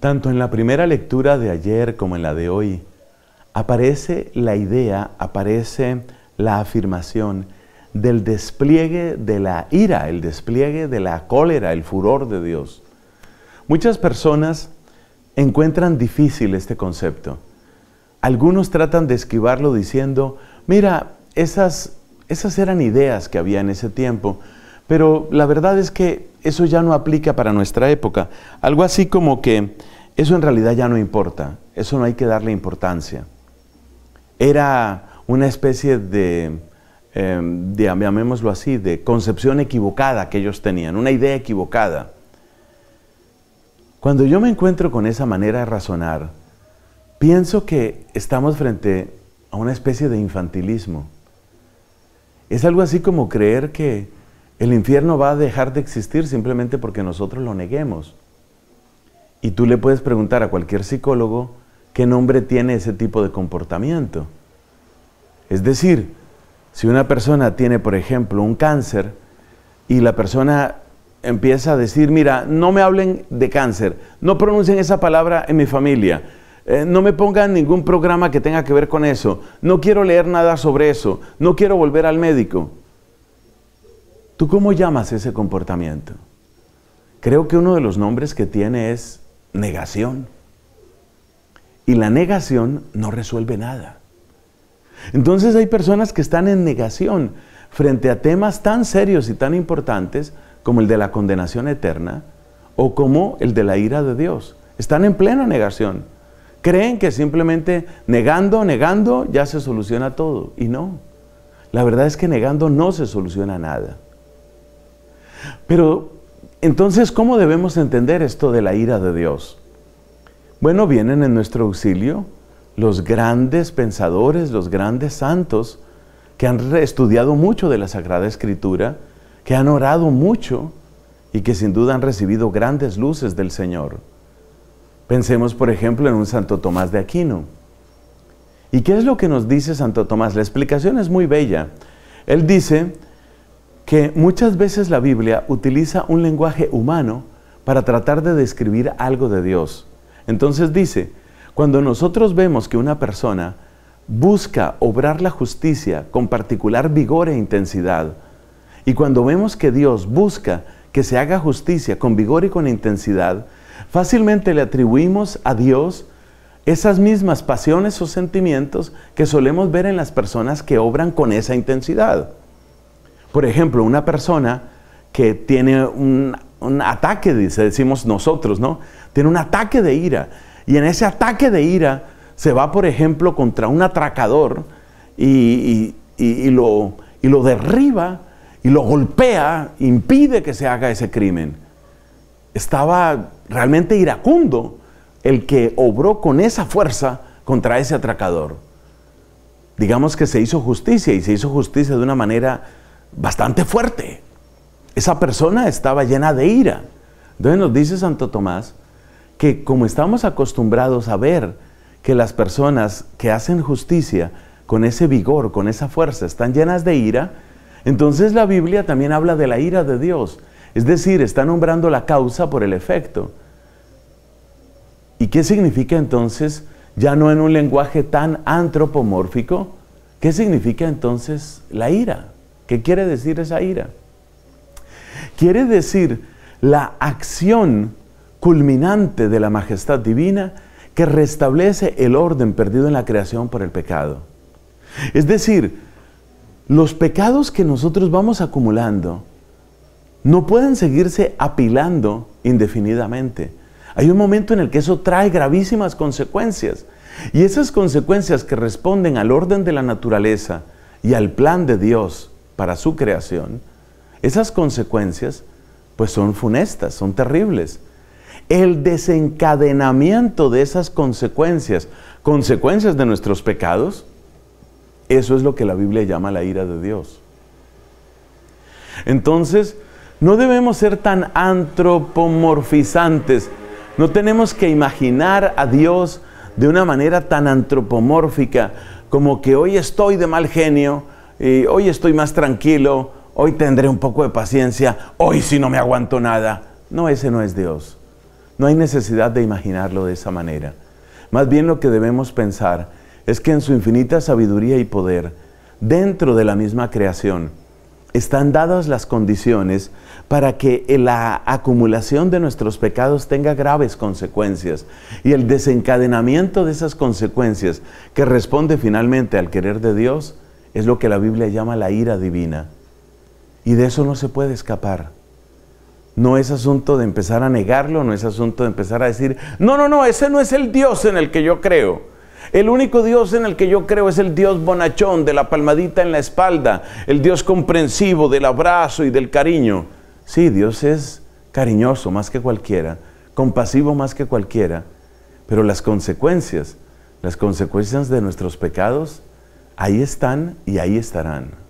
Tanto en la primera lectura de ayer como en la de hoy, aparece la idea, aparece la afirmación del despliegue de la ira, el despliegue de la cólera, el furor de Dios. Muchas personas encuentran difícil este concepto. Algunos tratan de esquivarlo diciendo, mira, esas, esas eran ideas que había en ese tiempo, pero la verdad es que eso ya no aplica para nuestra época. Algo así como que eso en realidad ya no importa, eso no hay que darle importancia. Era una especie de, em, llamémoslo así, de concepción equivocada que ellos tenían, una idea equivocada. Cuando yo me encuentro con esa manera de razonar, pienso que estamos frente a una especie de infantilismo. Es algo así como creer que el infierno va a dejar de existir simplemente porque nosotros lo neguemos. Y tú le puedes preguntar a cualquier psicólogo qué nombre tiene ese tipo de comportamiento. Es decir, si una persona tiene, por ejemplo, un cáncer y la persona empieza a decir, mira, no me hablen de cáncer, no pronuncien esa palabra en mi familia, eh, no me pongan ningún programa que tenga que ver con eso, no quiero leer nada sobre eso, no quiero volver al médico. ¿Tú cómo llamas ese comportamiento? Creo que uno de los nombres que tiene es negación. Y la negación no resuelve nada. Entonces hay personas que están en negación frente a temas tan serios y tan importantes como el de la condenación eterna o como el de la ira de Dios. Están en plena negación. Creen que simplemente negando, negando, ya se soluciona todo. Y no. La verdad es que negando no se soluciona nada. Pero entonces, ¿cómo debemos entender esto de la ira de Dios? Bueno, vienen en nuestro auxilio los grandes pensadores, los grandes santos, que han estudiado mucho de la Sagrada Escritura, que han orado mucho y que sin duda han recibido grandes luces del Señor. Pensemos, por ejemplo, en un Santo Tomás de Aquino. ¿Y qué es lo que nos dice Santo Tomás? La explicación es muy bella. Él dice, que muchas veces la Biblia utiliza un lenguaje humano para tratar de describir algo de Dios. Entonces dice, cuando nosotros vemos que una persona busca obrar la justicia con particular vigor e intensidad, y cuando vemos que Dios busca que se haga justicia con vigor y con intensidad, fácilmente le atribuimos a Dios esas mismas pasiones o sentimientos que solemos ver en las personas que obran con esa intensidad. Por ejemplo, una persona que tiene un, ataque, dice, decimos nosotros, ¿no? Tiene un ataque de ira. Y en ese ataque de ira se va, por ejemplo, contra un atracador y, lo derriba y lo golpea, impide que se haga ese crimen. Estaba realmente iracundo el que obró con esa fuerza contra ese atracador. Digamos que se hizo justicia y se hizo justicia de una manera bastante fuerte. Esa persona estaba llena de ira. Entonces nos dice Santo Tomás que como estamos acostumbrados a ver que las personas que hacen justicia con ese vigor, con esa fuerza, están llenas de ira, entonces la Biblia también habla de la ira de Dios. Es decir, está nombrando la causa por el efecto. ¿Y qué significa entonces, ya no en un lenguaje tan antropomórfico, qué significa entonces la ira? ¿Qué quiere decir esa ira? Quiere decir la acción culminante de la majestad divina que restablece el orden perdido en la creación por el pecado. Es decir, los pecados que nosotros vamos acumulando no pueden seguirse apilando indefinidamente. Hay un momento en el que eso trae gravísimas consecuencias. Y esas consecuencias que responden al orden de la naturaleza y al plan de Dios para su creación, esas consecuencias pues son funestas, son terribles. El desencadenamiento de esas consecuencias, consecuencias de nuestros pecados, eso es lo que la Biblia llama la ira de Dios. Entonces, no debemos ser tan antropomorfizantes. No tenemos que imaginar a Dios de una manera tan antropomórfica como que hoy estoy de mal genio, y hoy estoy más tranquilo, hoy tendré un poco de paciencia, hoy si no me aguanto nada. No, ese no es Dios. No hay necesidad de imaginarlo de esa manera. Más bien lo que debemos pensar es que en su infinita sabiduría y poder, dentro de la misma creación, están dadas las condiciones para que la acumulación de nuestros pecados tenga graves consecuencias y el desencadenamiento de esas consecuencias que responde finalmente al querer de Dios es lo que la Biblia llama la ira divina. Y de eso no se puede escapar. No es asunto de empezar a negarlo, no es asunto de empezar a decir, no, no, no, ese no es el Dios en el que yo creo. El único Dios en el que yo creo es el Dios bonachón, de la palmadita en la espalda, el Dios comprensivo, del abrazo y del cariño. Sí, Dios es cariñoso más que cualquiera, compasivo más que cualquiera, pero las consecuencias, las consecuencias de nuestros pecados ahí están y ahí estarán.